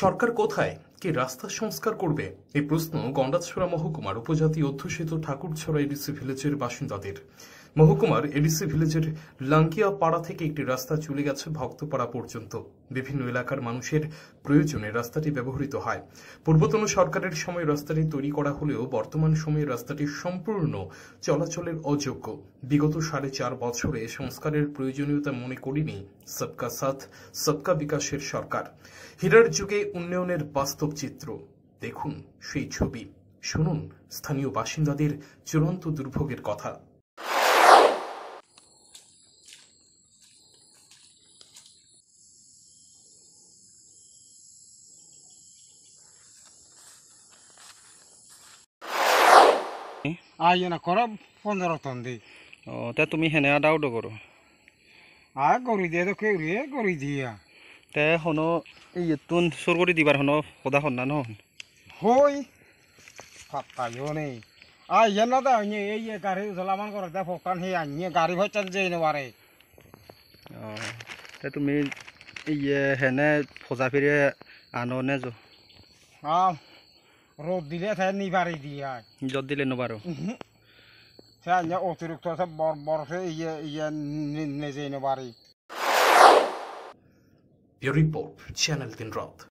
সরকার কোথায় কি রাস্তা সংস্কার করবে এই প্রশ্ন গন্ডাছড়া মহকুমার উপজাতি অধ্যুষিত ঠাকুরছড়া এডিসি ভিলেজের বাসিন্দাদের মহকুমার এডিসি ভিলেজের লাঙ্কিয়া পাড়া থেকে একটি রাস্তা চলে গেছে ভক্তপাড়া পর্যন্ত বিভিন্ন এলাকার মানুষের প্রয়োজনে রাস্তাটি ব্যবহৃত হয় পূর্বতন সরকারের সময় রাস্তাটি তৈরি করা হলেও বর্তমান সময়ে রাস্তাটি সম্পূর্ণ চলাচলের অযোগ্য বিগত সাড়ে চার বছরে সংস্কারের প্রয়োজনীয়তা মনে করিনি সবকা সাথ সবকা বিকাশের সরকার হীরার যুগে উন্নয়নের বাস্তব চিত্র দেখুন সেই ছবি শুনুন স্থানীয় বাসিন্দাদের চূড়ান্ত দুর্ভোগের কথা আইনা ইয়ে করো পনেরো টন দি ও তে তুমি হেনে আউট করো আর গড়ি দিয়ে তো কেউ রে গড়ি দিয়া তে হনো এই তুন সুর করে দিবার হনো সদা হন্না নহন হই ফাত্তাইও নেই আ ইয়ে না দা ইয়ে, এই গাড়ি জ্বলামান করে দে ফকান হে আনিয়ে গাড়ি ভাই চাল যেই নেবারে ও তে তুমি ইয়ে হেনে ফজা ফিরে আনো নে যো হ্যাঁ রোদ দিলে তাই নিবারি দিয়ে জল দিলে নবারও সে অতিরিক্ত আছে বরফে ইয়ে ইয়ে নিজেই নবারি রিপোর্ট চ্যানেল দিন রাত